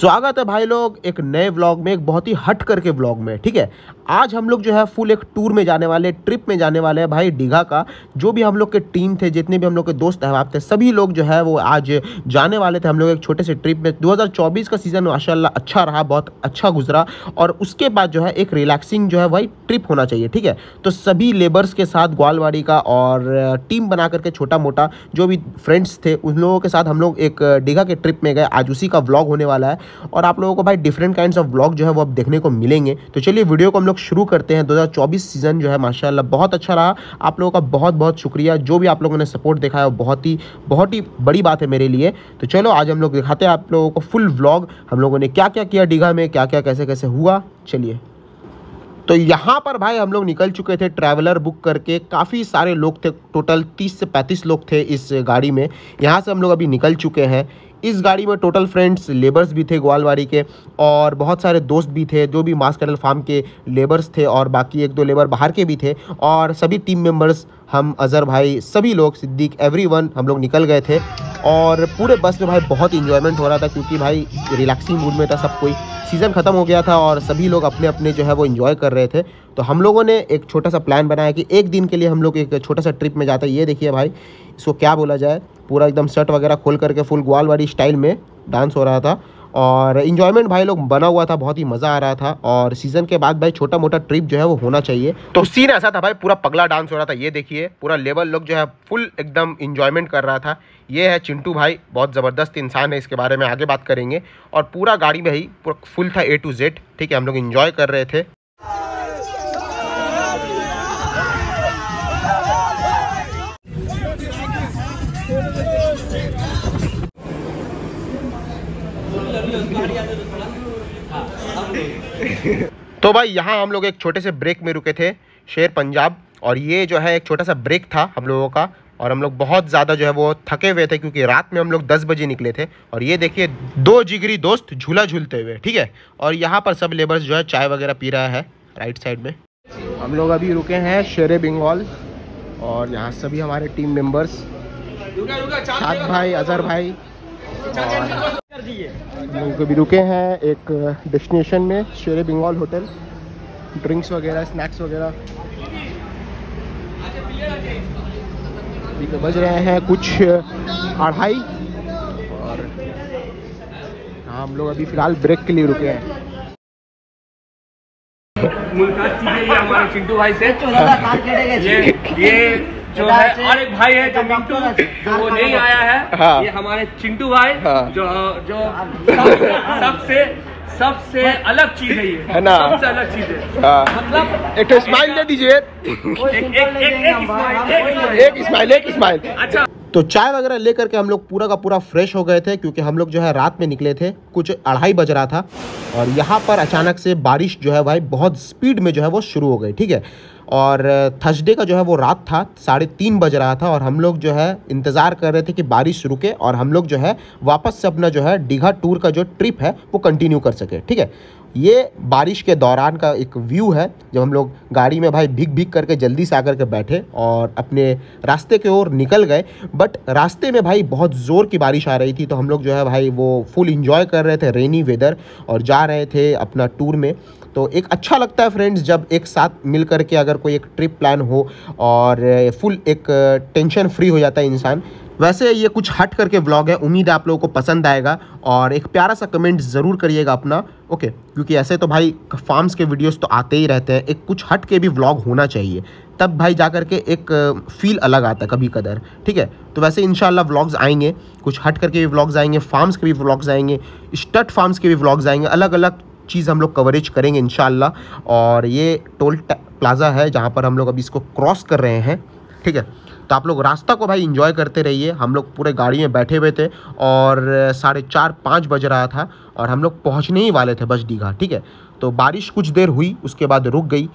स्वागत है भाई लोग एक नए व्लॉग में एक बहुत ही हट करके व्लॉग में ठीक है आज हम लोग जो है फुल एक टूर में जाने वाले ट्रिप में जाने वाले हैं भाई दीघा का जो भी हम लोग के टीम थे जितने भी हम लोग के दोस्त अहबाब थे सभी लोग जो है वो आज जाने वाले थे हम लोग एक छोटे से ट्रिप में 2024 का सीज़न माशा अच्छा रहा बहुत अच्छा गुजरा और उसके बाद जो है एक रिलैक्सिंग जो है वही ट्रिप होना चाहिए ठीक है तो सभी लेबर्स के साथ ग्वालवाड़ी का और टीम बना करके छोटा मोटा जो भी फ्रेंड्स थे उन लोगों के साथ हम लोग एक दीघा के ट्रिप में गए आज उसी का व्लॉग होने वाला है और आप लोगों को भाई डिफरेंट काइंड ऑफ ब्लॉग जो है वो अब देखने को मिलेंगे तो चलिए वीडियो को हम लोग शुरू करते हैं दो सीजन जो है माशाला बहुत अच्छा रहा आप लोगों का बहुत बहुत शुक्रिया जो भी आप लोगों ने सपोर्ट दिखाया वो बहुत ही बहुत ही बड़ी बात है मेरे लिए तो चलो आज हम लोग दिखाते हैं आप लोगों को फुल ब्लॉग हम लोगों ने क्या क्या किया दीघा में क्या क्या कैसे कैसे हुआ चलिए तो यहाँ पर भाई हम लोग निकल चुके थे ट्रैवलर बुक करके काफ़ी सारे लोग थे टोटल 30 से 35 लोग थे इस गाड़ी में यहाँ से हम लोग अभी निकल चुके हैं इस गाड़ी में टोटल फ्रेंड्स लेबर्स भी थे ग्वालवाड़ी के और बहुत सारे दोस्त भी थे जो भी मास कैटल फार्म के लेबर्स थे और बाकी एक दो लेबर बाहर के भी थे और सभी टीम मेंबर्स हम अज़र भाई सभी लोग सिद्दीक एवरीवन हम लोग निकल गए थे और पूरे बस में भाई बहुत इंजॉयमेंट हो रहा था क्योंकि भाई रिलैक्सिंग मूड में था सब कोई सीज़न ख़त्म हो गया था और सभी लोग अपने अपने जो है वो इन्जॉय कर रहे थे तो हम लोगों ने एक छोटा सा प्लान बनाया कि एक दिन के लिए हम लोग एक छोटा सा ट्रिप में जाते हैं ये देखिए भाई इसको क्या बोला जाए पूरा एकदम शर्ट वगैरह खोल करके फुल ग्वालवाड़ी स्टाइल में डांस हो रहा था और इन्जॉयमेंट भाई लोग बना हुआ था बहुत ही मज़ा आ रहा था और सीज़न के बाद भाई छोटा मोटा ट्रिप जो है वो होना चाहिए तो सीन ऐसा था भाई पूरा पगला डांस हो रहा था ये देखिए पूरा लेवल लोग जो है फुल एकदम इन्जॉयमेंट कर रहा था ये है चिंटू भाई बहुत ज़बरदस्त इंसान है इसके बारे में आगे बात करेंगे और पूरा गाड़ी में ही पूरा फुल था ए टू जेड ठीक है हम लोग इन्जॉय कर रहे थे तो भाई यहाँ हम लोग एक छोटे से ब्रेक में रुके थे शेर पंजाब और ये जो है एक छोटा सा ब्रेक था हम लोगों का और हम लोग बहुत ज़्यादा जो है वो थके हुए थे क्योंकि रात में हम लोग दस बजे निकले थे और ये देखिए दो जिगरी दोस्त झूला झूलते हुए ठीक है और यहाँ पर सब लेबर्स जो है चाय वगैरह पी रहा है राइट साइड में हम लोग अभी रुके हैं शेर बंगाल और यहाँ सभी हमारे टीम मेम्बर्स भाई अजहर भाई लोग अभी रुके हैं एक डेस्टिनेशन में शेर बंगाल होटल ड्रिंक्स वगैरह स्नैक्स वगैरह तो बज रहे हैं कुछ अढ़ाई और हाँ, हम लोग अभी फ़िलहाल ब्रेक के लिए रुके हैं ये हमारे चिंटू भाई से ये, ये जो है और एक भाई है जो मिंटू जो वो नहीं आया है हाँ। ये हमारे चिंटू भाई हाँ। जो जो सबसे सबसे अलग चीज है ये है ना सबसे अलग चीज है हाँ। मतलब एक स्माइल तो दे दीजिए एक स्माइल एक स्माइल अच्छा तो चाय वगैरह लेकर के हम लोग पूरा का पूरा फ्रेश हो गए थे क्योंकि हम लोग जो है रात में निकले थे कुछ अढ़ाई बज रहा था और यहाँ पर अचानक से बारिश जो है भाई बहुत स्पीड में जो है वो शुरू हो गई ठीक है और थर्सडे का जो है वो रात था साढ़े तीन बज रहा था और हम लोग जो है इंतज़ार कर रहे थे कि बारिश रुके और हम लोग जो है वापस से अपना जो है दीघा टूर का जो ट्रिप है वो कंटिन्यू कर सके ठीक है ये बारिश के दौरान का एक व्यू है जब हम लोग गाड़ी में भाई भीग भीग करके जल्दी से आकर के बैठे और अपने रास्ते के ओर निकल गए बट रास्ते में भाई बहुत ज़ोर की बारिश आ रही थी तो हम लोग जो है भाई वो फुल इन्जॉय कर रहे थे रेनी वेदर और जा रहे थे अपना टूर में तो एक अच्छा लगता है फ्रेंड्स जब एक साथ मिल कर के अगर कोई एक ट्रिप प्लान हो और फुल एक टेंशन फ्री हो जाता है इंसान वैसे ये कुछ हट करके ब्लॉग है उम्मीद है आप लोगों को पसंद आएगा और एक प्यारा सा कमेंट ज़रूर करिएगा अपना ओके क्योंकि ऐसे तो भाई फार्म्स के वीडियोस तो आते ही रहते हैं एक कुछ हट के भी ब्लॉग होना चाहिए तब भाई जा कर के एक फील अलग आता है कभी कदर ठीक है तो वैसे इन व्लॉग्स आएंगे कुछ हट करके भी ब्लॉग्स आएंगे फार्म्स के भी ब्लॉग्स आएंगे स्टट फार्म्स के भी ब्लॉग्स आएंगे अलग अलग चीज़ हम लोग कवरेज करेंगे इन और ये टोल प्लाज़ा है जहाँ पर हम लोग अभी इसको क्रॉस कर रहे हैं ठीक है तो आप लोग रास्ता को भाई इन्जॉय करते रहिए हम लोग पूरे गाड़ी में बैठे हुए थे और साढ़े चार पाँच बज रहा था और हम लोग पहुँचने ही वाले थे बस दीघा ठीक है तो बारिश कुछ देर हुई उसके बाद रुक गई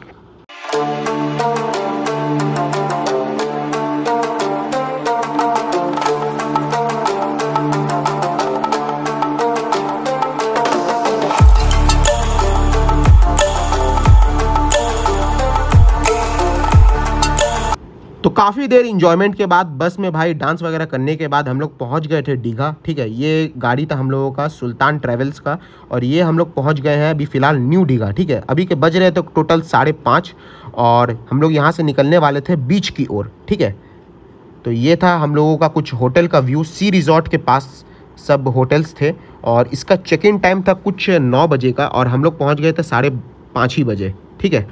काफ़ी देर इंजॉयमेंट के बाद बस में भाई डांस वगैरह करने के बाद हम लोग पहुँच गए थे डीघा ठीक है ये गाड़ी था हम लोगों का सुल्तान ट्रेवल्स का और ये हम लोग पहुँच गए हैं अभी फ़िलहाल न्यू डीघा ठीक है अभी के बज रहे तो टोटल साढ़े पाँच और हम लोग यहाँ से निकलने वाले थे बीच की ओर ठीक है तो ये था हम लोगों का कुछ होटल का व्यू सी रिजॉर्ट के पास सब होटल्स थे और इसका चेक इन टाइम था कुछ नौ बजे का और हम लोग पहुँच गए थे साढ़े पाँच ही बजे ठीक है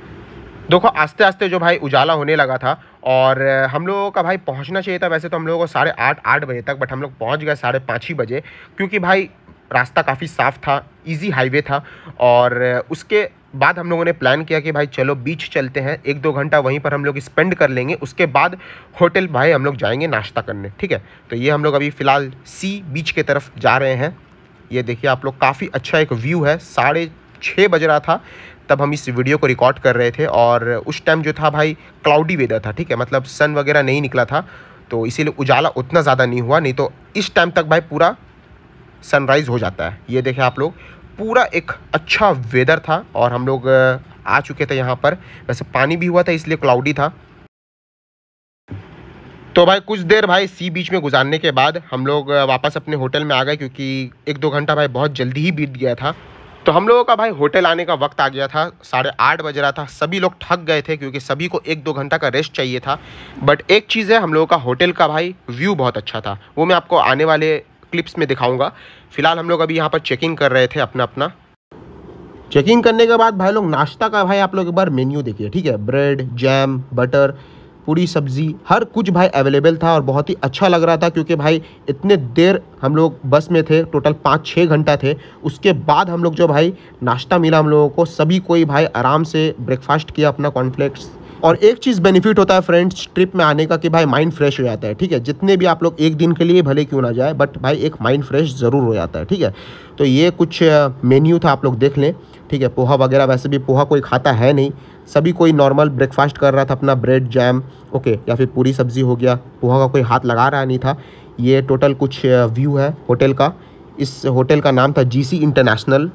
देखो आस्ते आस्ते जो भाई उजाला होने लगा था और हम लोगों का भाई पहुंचना चाहिए था वैसे तो हम लोगों को साढ़े आठ आठ बजे तक बट हम लोग पहुंच गए साढ़े पाँच ही बजे क्योंकि भाई रास्ता काफ़ी साफ़ था इजी हाईवे था और उसके बाद हम लोगों ने प्लान किया कि भाई चलो बीच चलते हैं एक दो घंटा वहीं पर हम लोग स्पेंड कर लेंगे उसके बाद होटल भाई हम लोग जाएंगे नाश्ता करने ठीक है तो ये हम लोग अभी फ़िलहाल सी बीच के तरफ जा रहे हैं ये देखिए आप लोग काफ़ी अच्छा एक व्यू है साढ़े छः बज रहा था तब हम इस वीडियो को रिकॉर्ड कर रहे थे और उस टाइम जो था भाई क्लाउडी वेदर था ठीक है मतलब सन वगैरह नहीं निकला था तो इसीलिए उजाला उतना ज़्यादा नहीं हुआ नहीं तो इस टाइम तक भाई पूरा सनराइज़ हो जाता है ये देखें आप लोग पूरा एक अच्छा वेदर था और हम लोग आ चुके थे यहाँ पर वैसे पानी भी हुआ था इसलिए क्लाउडी था तो भाई कुछ देर भाई सी बीच में गुजारने के बाद हम लोग वापस अपने होटल में आ गए क्योंकि एक दो घंटा भाई बहुत जल्दी ही बीत गया था तो हम लोगों का भाई होटल आने का वक्त आ गया था साढ़े आठ बज रहा था सभी लोग थक गए थे क्योंकि सभी को एक दो घंटा का रेस्ट चाहिए था बट एक चीज़ है हम लोगों का होटल का भाई व्यू बहुत अच्छा था वो मैं आपको आने वाले क्लिप्स में दिखाऊंगा फिलहाल हम लोग अभी यहाँ पर चेकिंग कर रहे थे अपना अपना चेकिंग करने के बाद भाई लोग नाश्ता का भाई आप लोग एक बार मेन्यू देखिए ठीक है ब्रेड जैम बटर पूरी सब्ज़ी हर कुछ भाई अवेलेबल था और बहुत ही अच्छा लग रहा था क्योंकि भाई इतने देर हम लोग बस में थे टोटल पाँच छः घंटा थे उसके बाद हम लोग जो भाई नाश्ता मिला हम लोगों को सभी कोई भाई आराम से ब्रेकफास्ट किया अपना कॉन्फ्लेक्स और एक चीज़ बेनिफिट होता है फ्रेंड्स ट्रिप में आने का कि भाई माइंड फ्रेश हो जाता है ठीक है जितने भी आप लोग एक दिन के लिए भले क्यों ना जाए बट भाई एक माइंड फ्रेश ज़रूर हो जाता है ठीक है तो ये कुछ मेन्यू था आप लोग देख लें ठीक है पोहा वगैरह वैसे भी पोहा कोई खाता है नहीं सभी कोई नॉर्मल ब्रेकफास्ट कर रहा था अपना ब्रेड जैम ओके या फिर पूरी सब्ज़ी हो गया पोहा का कोई हाथ लगा रहा नहीं था ये टोटल कुछ व्यू uh, है होटल का इस होटल का नाम था जीसी इंटरनेशनल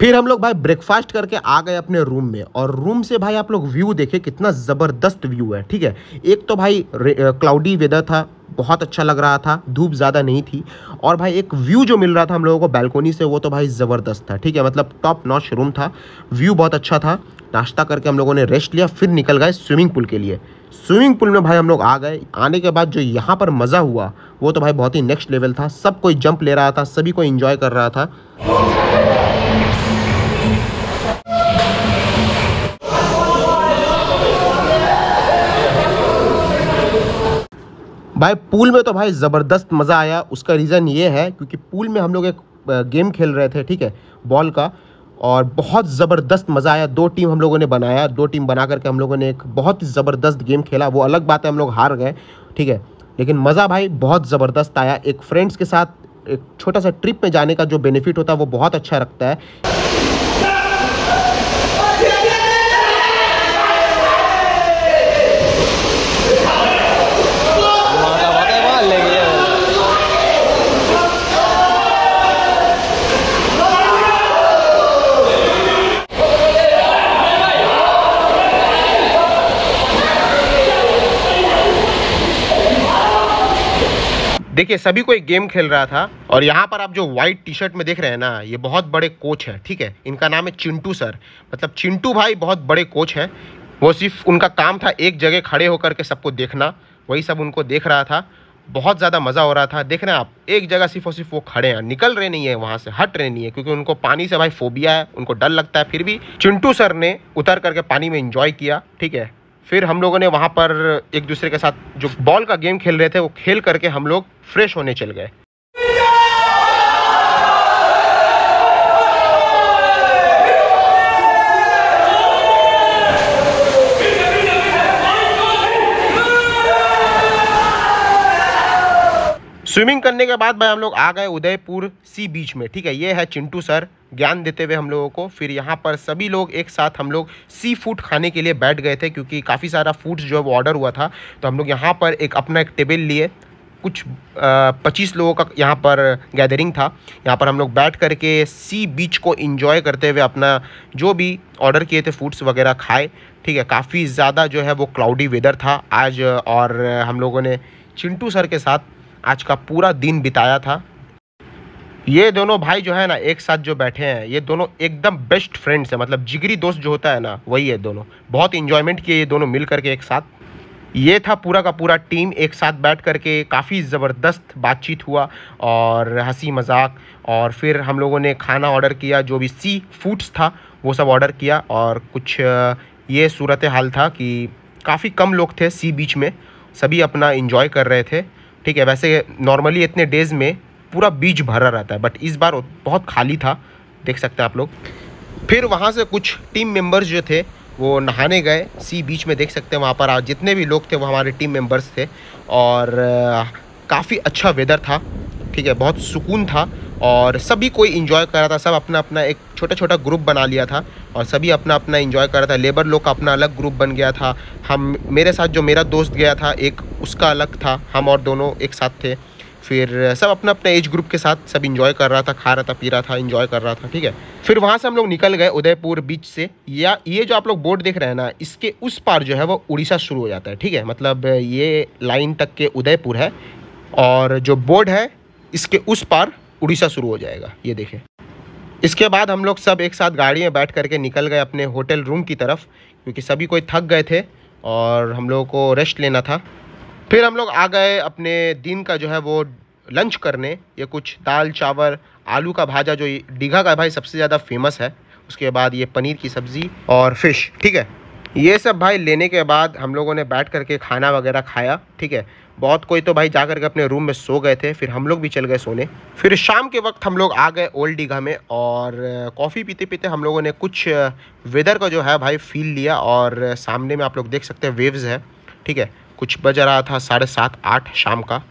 फिर हम लोग भाई ब्रेकफास्ट करके आ गए अपने रूम में और रूम से भाई आप लोग व्यू देखे कितना ज़बरदस्त व्यू है ठीक है एक तो भाई क्लाउडी वेदर था बहुत अच्छा लग रहा था धूप ज़्यादा नहीं थी और भाई एक व्यू जो मिल रहा था हम लोगों को बैल्कोनी से वो तो भाई ज़बरदस्त था ठीक है मतलब टॉप नॉच रूम था व्यू बहुत अच्छा था नाश्ता करके हम लोगों ने रेस्ट लिया फिर निकल गए स्विमिंग पूल के लिए स्विमिंग पूल में भाई हम लोग आ गए आने के बाद जो यहाँ पर मज़ा हुआ वो तो भाई बहुत ही नेक्स्ट लेवल था सब कोई जंप ले रहा था सभी को इन्जॉय कर रहा था भाई पूल में तो भाई ज़बरदस्त मज़ा आया उसका रीज़न ये है क्योंकि पूल में हम लोग एक गेम खेल रहे थे ठीक है बॉल का और बहुत ज़बरदस्त मज़ा आया दो टीम हम लोगों ने बनाया दो टीम बना करके हम लोगों ने एक बहुत ही ज़बरदस्त गेम खेला वो अलग बात है हम लोग हार गए ठीक है लेकिन मज़ा भाई बहुत ज़बरदस्त आया एक फ्रेंड्स के साथ एक छोटा सा ट्रिप में जाने का जो बेनिफिट होता है वो बहुत अच्छा रखता है देखिए सभी को एक गेम खेल रहा था और यहाँ पर आप जो व्हाइट टी शर्ट में देख रहे हैं ना ये बहुत बड़े कोच है ठीक है इनका नाम है चिंटू सर मतलब चिंटू भाई बहुत बड़े कोच है वो सिर्फ उनका काम था एक जगह खड़े होकर के सबको देखना वही सब उनको देख रहा था बहुत ज़्यादा मज़ा हो रहा था देख रहे हैं आप एक जगह सिर्फ और सिर्फ वो खड़े हैं निकल रहे नहीं है वहाँ से हट रहे नहीं है क्योंकि उनको पानी से भाई फोबिया है उनको डर लगता है फिर भी चिंटू सर ने उतर करके पानी में इंजॉय किया ठीक है फिर हम लोगों ने वहाँ पर एक दूसरे के साथ जो बॉल का गेम खेल रहे थे वो खेल करके हम लोग फ्रेश होने चल गए स्विमिंग करने के बाद भाई हम लोग आ गए उदयपुर सी बीच में ठीक है ये है चिंटू सर ज्ञान देते हुए हम लोगों को फिर यहाँ पर सभी लोग एक साथ हम लोग सी फूड खाने के लिए बैठ गए थे क्योंकि काफ़ी सारा फूड्स जो है वो ऑर्डर हुआ था तो हम लोग यहाँ पर एक अपना एक टेबल लिए कुछ पच्चीस लोगों का यहाँ पर गैदरिंग था यहाँ पर हम लोग बैठ करके सी बीच को इन्जॉय करते हुए अपना जो भी ऑर्डर किए थे फूड्स वगैरह खाए ठीक है काफ़ी ज़्यादा जो है वो क्लाउडी वेदर था आज और हम लोगों ने चिंटू सर के साथ आज का पूरा दिन बिताया था ये दोनों भाई जो है ना एक साथ जो बैठे हैं ये दोनों एकदम बेस्ट फ्रेंड्स हैं मतलब जिगरी दोस्त जो होता है ना वही है दोनों बहुत इन्जॉयमेंट किए ये दोनों मिल करके एक साथ ये था पूरा का पूरा टीम एक साथ बैठ करके काफ़ी ज़बरदस्त बातचीत हुआ और हंसी मजाक और फिर हम लोगों ने खाना ऑर्डर किया जो भी सी फूड्स था वो सब ऑर्डर किया और कुछ ये सूरत हाल था कि काफ़ी कम लोग थे सी बीच में सभी अपना इन्जॉय कर रहे थे ठीक है वैसे नॉर्मली इतने डेज़ में पूरा बीच भरा रहता है बट इस बार बहुत खाली था देख सकते हैं आप लोग फिर वहाँ से कुछ टीम मेम्बर्स जो थे वो नहाने गए सी बीच में देख सकते हैं वहाँ पर जितने भी लोग थे वो हमारे टीम मेंबर्स थे और काफ़ी अच्छा वेदर था ठीक है बहुत सुकून था और सभी कोई इन्जॉय कर रहा था सब अपना अपना एक छोटा छोटा ग्रुप बना लिया था और सभी अपना अपना इन्जॉय कर रहा था लेबर लोग का अपना अलग ग्रुप बन गया था हम मेरे साथ जो मेरा दोस्त गया था एक उसका अलग था हम और दोनों एक साथ थे फिर सब अपना अपने एज ग्रुप के साथ सब इन्जॉय कर रहा था खा रहा था पी रहा था इन्जॉय कर रहा था ठीक है फिर वहाँ से हम लोग निकल गए उदयपुर बीच से या ये जो आप लोग बोर्ड देख रहे हैं ना इसके उस पार जो है वो उड़ीसा शुरू हो जाता है ठीक है मतलब ये लाइन तक के उदयपुर है और जो बोर्ड है इसके उस पार उड़ीसा शुरू हो जाएगा ये देखें इसके बाद हम लोग सब एक साथ गाड़ी में बैठ करके निकल गए अपने होटल रूम की तरफ क्योंकि सभी कोई थक गए थे और हम लोगों को रेस्ट लेना था फिर हम लोग आ गए अपने दिन का जो है वो लंच करने ये कुछ दाल चावल आलू का भाजा जो दीघा का भाई सबसे ज़्यादा फेमस है उसके बाद ये पनीर की सब्ज़ी और फिश ठीक है ये सब भाई लेने के बाद हम लोगों ने बैठ करके खाना वगैरह खाया ठीक है बहुत कोई तो भाई जा करके अपने रूम में सो गए थे फिर हम लोग भी चल गए सोने फिर शाम के वक्त हम लोग आ गए ओल्ड दीघा में और कॉफ़ी पीते पीते हम लोगों ने कुछ वेदर का जो है भाई फील लिया और सामने में आप लोग देख सकते हैं वेव्स है ठीक है कुछ बज रहा था साढ़े सात आठ शाम का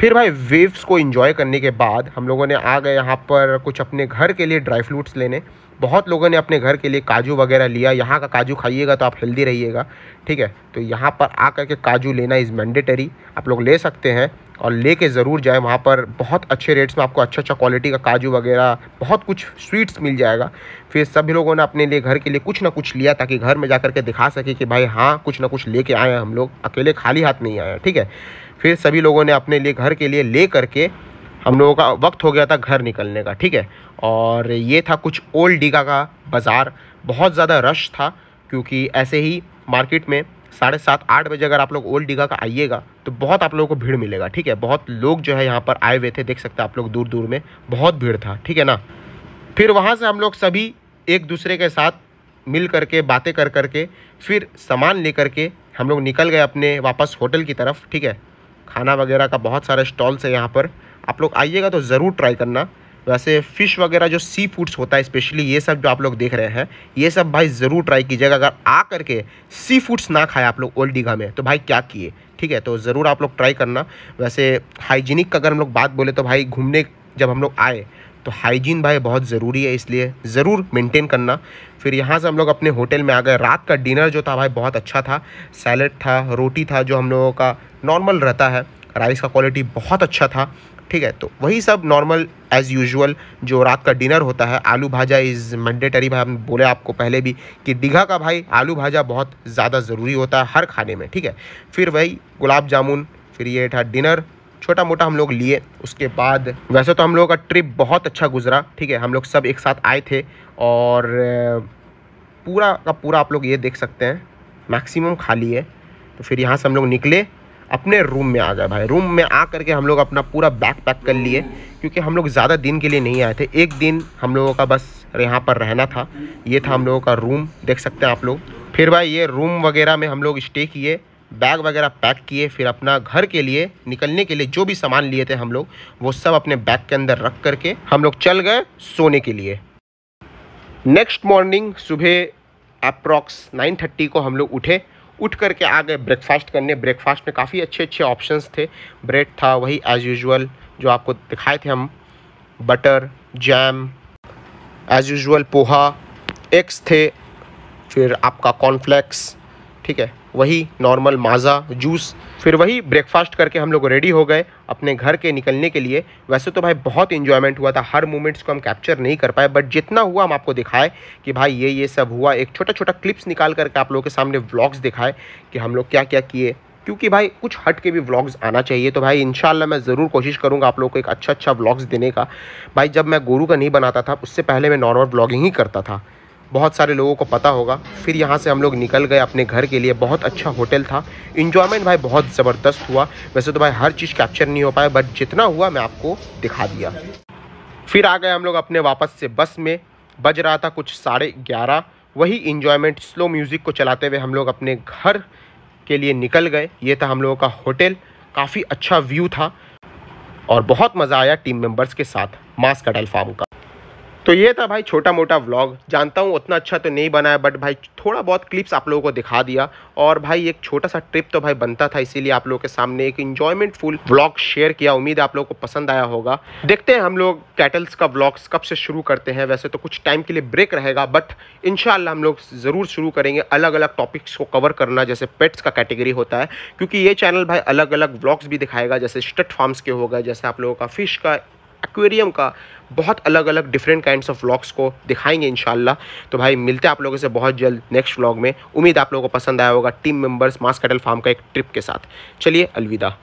फिर भाई वेव्स को इन्जॉय करने के बाद हम लोगों ने आ गए यहाँ पर कुछ अपने घर के लिए ड्राई फ्रूट्स लेने बहुत लोगों ने अपने घर के लिए काजू वगैरह लिया यहाँ का काजू खाइएगा तो आप हेल्दी रहिएगा ठीक है तो यहाँ पर आ कर के काजू लेना इज़ मैंडेटरी आप लोग ले सकते हैं और ले कर ज़रूर जाए वहाँ पर बहुत अच्छे रेट्स में आपको अच्छा अच्छा क्वालिटी का काजू वगैरह बहुत कुछ स्वीट्स मिल जाएगा फिर सभी लोगों ने अपने लिए घर के लिए कुछ ना कुछ लिया ताकि घर में जा कर के दिखा सके कि भाई हाँ कुछ ना कुछ लेके आए हम लोग अकेले खाली हाथ नहीं आए ठीक है फिर सभी लोगों ने अपने लिए घर के लिए ले करके हम लोगों का वक्त हो गया था घर निकलने का ठीक है और ये था कुछ ओल्ड डीगा का बाज़ार बहुत ज़्यादा रश था क्योंकि ऐसे ही मार्केट में साढ़े सात आठ बजे अगर आप लोग ओल्ड डीगा का आइएगा तो बहुत आप लोगों को भीड़ मिलेगा ठीक है बहुत लोग जो है यहाँ पर आए हुए थे देख सकते हैं आप लोग दूर दूर में बहुत भीड़ था ठीक है ना फिर वहाँ से हम लोग सभी एक दूसरे के साथ मिल करके बातें कर करके फिर सामान ले करके हम लोग निकल गए अपने वापस होटल की तरफ ठीक है खाना वगैरह का बहुत सारे स्टॉल्स है यहाँ पर आप लोग आइएगा तो ज़रूर ट्राई करना वैसे फ़िश वगैरह जो सी फूड्स होता है स्पेशली ये सब जो आप लोग देख रहे हैं ये सब भाई ज़रूर ट्राई कीजिएगा अगर आ करके सी फूड्स ना खाए आप लोग ओल्ड दीघा में तो भाई क्या किए ठीक है तो ज़रूर आप लोग ट्राई करना वैसे हाइजीनिक का अगर हम लोग बात बोले तो भाई घूमने जब हम लोग आए तो हाइजीन भाई बहुत ज़रूरी है इसलिए ज़रूर मेंटेन करना फिर यहाँ से हम लोग अपने होटल में आ गए रात का डिनर जो था भाई बहुत अच्छा था सैलड था रोटी था जो हम लोगों का नॉर्मल रहता है राइस का क्वालिटी बहुत अच्छा था ठीक है तो वही सब नॉर्मल एज़ यूजुअल जो रात का डिनर होता है आलू भाजा इज़ मैंडेटरी भाई हम बोले आपको पहले भी कि दीघा का भाई आलू भाजा बहुत ज़्यादा ज़रूरी होता है हर खाने में ठीक है फिर वही गुलाब जामुन फिर ये था डिनर छोटा मोटा हम लोग लिए उसके बाद वैसे तो हम लोगों का ट्रिप बहुत अच्छा गुजरा ठीक है हम लोग सब एक साथ आए थे और पूरा का पूरा आप लोग ये देख सकते हैं मैक्सिमम खाली है तो फिर यहाँ से हम लोग निकले अपने रूम में आ गए भाई रूम में आ करके हम लोग अपना पूरा बैग पैक कर लिए क्योंकि हम लोग ज़्यादा दिन के लिए नहीं आए थे एक दिन हम लोगों का बस यहाँ पर रहना था ये था हम लोगों का रूम देख सकते हैं आप लोग फिर भाई ये रूम वगैरह में हम लोग स्टे किए बैग वगैरह पैक किए फिर अपना घर के लिए निकलने के लिए जो भी सामान लिए थे हम लोग वो सब अपने बैग के अंदर रख करके हम लोग चल गए सोने के लिए नेक्स्ट मॉर्निंग सुबह अप्रॉक्स 9:30 को हम लोग उठे उठ करके आ गए ब्रेकफास्ट करने ब्रेकफास्ट में काफ़ी अच्छे अच्छे ऑप्शंस थे ब्रेड था वही एज़ यूजुअल जो आपको दिखाए थे हम butter jam as usual poha eggs थे फिर आपका कॉर्नफ्लैक्स ठीक है वही नॉर्मल माज़ा जूस फिर वही ब्रेकफास्ट करके हम लोग रेडी हो गए अपने घर के निकलने के लिए वैसे तो भाई बहुत इन्जॉयमेंट हुआ था हर मोमेंट्स को हम कैप्चर नहीं कर पाए बट जितना हुआ हम आपको दिखाए कि भाई ये ये सब हुआ एक छोटा छोटा क्लिप्स निकाल करके आप लोगों के सामने व्लॉग्स दिखाए कि हम लोग क्या क्या किए क्योंकि भाई कुछ हट के भी व्लॉग्स आना चाहिए तो भाई इंशाल्लाह मैं ज़रूर कोशिश करूँगा आप लोग को एक अच्छा अच्छा व्लॉग्स देने का भाई जब मैं गोरू का नहीं बनाता था उससे पहले मैं नॉर्मल व्लॉगिंग ही करता था बहुत सारे लोगों को पता होगा फिर यहाँ से हम लोग निकल गए अपने घर के लिए बहुत अच्छा होटल था इन्जॉयमेंट भाई बहुत ज़बरदस्त हुआ वैसे तो भाई हर चीज़ कैप्चर नहीं हो पाया बट जितना हुआ मैं आपको दिखा दिया फिर आ गए हम लोग अपने वापस से बस में बज रहा था कुछ साढ़े ग्यारह वही इन्जॉयमेंट स्लो म्यूज़िक को चलाते हुए हम लोग अपने घर के लिए निकल गए ये था हम लोगों का होटल काफ़ी अच्छा व्यू था और बहुत मज़ा आया टीम मेंबर्स के साथ मास्कटल फार्म का तो ये था भाई छोटा मोटा व्लॉग जानता हूँ उतना अच्छा तो नहीं बनाया बट भाई थोड़ा बहुत क्लिप्स आप लोगों को दिखा दिया और भाई एक छोटा सा ट्रिप तो भाई बनता था इसीलिए आप लोगों के सामने एक इन्जॉयमेंट फुल व्लॉग शेयर किया उम्मीद आप लोगों को पसंद आया होगा देखते हैं हम लोग कैटल्स का व्लॉग्स कब से शुरू करते हैं वैसे तो कुछ टाइम के लिए ब्रेक रहेगा बट इन हम लोग ज़रूर शुरू करेंगे अलग अलग टॉपिक्स को कवर करना जैसे पेट्स का कैटेगरी होता है क्योंकि ये चैनल भाई अलग अलग व्लॉग्स भी दिखाएगा जैसे स्टट फार्म्स के होगा जैसे आप लोगों का फिश का एक्वेरियम का बहुत अलग अलग डिफरेंट काइंड ऑफ व्लॉग्स को दिखाएंगे इन तो भाई मिलते हैं आप लोगों से बहुत जल्द नेक्स्ट व्लॉग में उम्मीद आप लोगों को पसंद आया होगा टीम मेंबर्स मास कटल फार्म का एक ट्रिप के साथ चलिए अलविदा